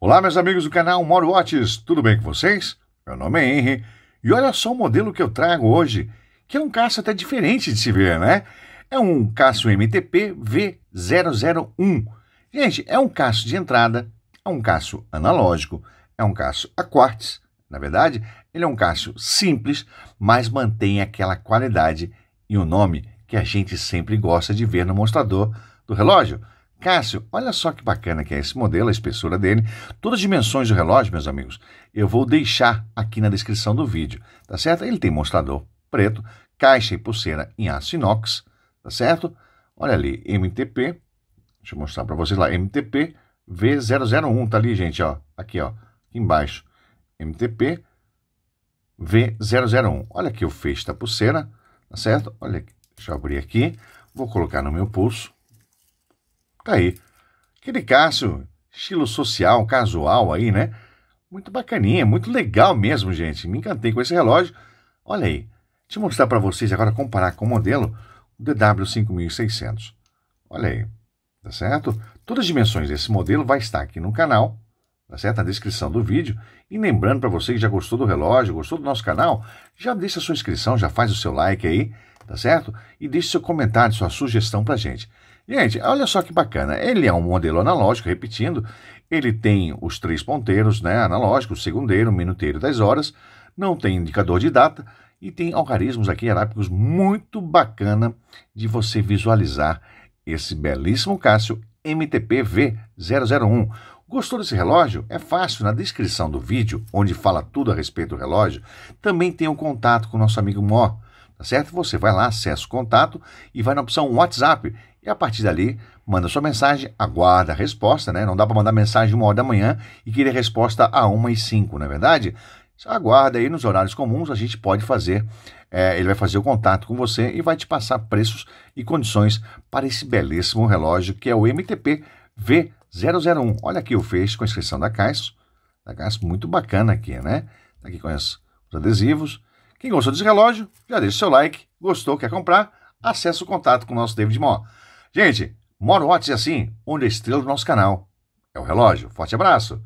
Olá, meus amigos do canal Moro Watches, tudo bem com vocês? Meu nome é Henry e olha só o modelo que eu trago hoje, que é um caça até diferente de se ver, né? É um caço MTP V001. Gente, é um caço de entrada, é um caço analógico, é um caço a quartz, na verdade, ele é um caço simples, mas mantém aquela qualidade e o nome que a gente sempre gosta de ver no mostrador do relógio. Cássio, olha só que bacana que é esse modelo, a espessura dele, todas as dimensões do relógio, meus amigos, eu vou deixar aqui na descrição do vídeo, tá certo? Ele tem mostrador preto, caixa e pulseira em aço inox, tá certo? Olha ali, MTP, deixa eu mostrar para vocês lá, MTP V001, tá ali, gente, ó, aqui, ó, aqui embaixo, MTP V001. Olha aqui o fecho da pulseira, tá certo? Olha, deixa eu abrir aqui, vou colocar no meu pulso, Tá aí. Aquele Cássio, estilo social, casual aí, né? Muito bacaninha, muito legal mesmo, gente. Me encantei com esse relógio. Olha aí. Deixa eu mostrar para vocês agora, comparar com o modelo, o DW5600. Olha aí, tá certo? Todas as dimensões desse modelo vai estar aqui no canal, tá certo? Na descrição do vídeo. E lembrando para você que já gostou do relógio, gostou do nosso canal, já deixa a sua inscrição, já faz o seu like aí, tá certo? E deixe seu comentário, sua sugestão pra gente. Gente, olha só que bacana. Ele é um modelo analógico, repetindo. Ele tem os três ponteiros, né? Analógico, segundeiro, minuteiro das horas. Não tem indicador de data. E tem algarismos aqui arábicos muito bacana de você visualizar esse belíssimo Cássio MTPV001. Gostou desse relógio? É fácil, na descrição do vídeo, onde fala tudo a respeito do relógio, também tem um contato com o nosso amigo Mó tá certo? Você vai lá, acessa o contato e vai na opção WhatsApp e a partir dali manda sua mensagem, aguarda a resposta, né? Não dá para mandar mensagem uma hora da manhã e querer resposta a uma e cinco, não é verdade? aguarda aí nos horários comuns, a gente pode fazer, é, ele vai fazer o contato com você e vai te passar preços e condições para esse belíssimo relógio que é o MTP V001. Olha aqui o feixe com inscrição da Caixa, da Caixa muito bacana aqui, né? Tá aqui com as, os adesivos, quem gostou desse relógio, já deixa seu like. Gostou, quer comprar? Acesse o contato com o nosso David Mó. Gente, Moro Watts é assim, onde a estrela do nosso canal é o relógio. Forte abraço!